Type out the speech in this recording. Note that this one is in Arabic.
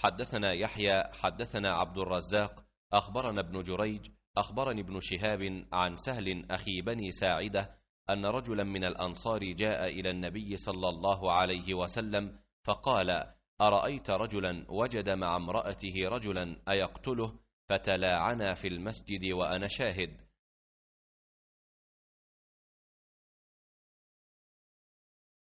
حدثنا يحيى حدثنا عبد الرزاق أخبرنا ابن جريج أخبرني ابن شهاب عن سهل أخي بني ساعدة أن رجلا من الأنصار جاء إلى النبي صلى الله عليه وسلم فقال أرأيت رجلا وجد مع امرأته رجلا أيقتله فتلاعنا في المسجد وأنا شاهد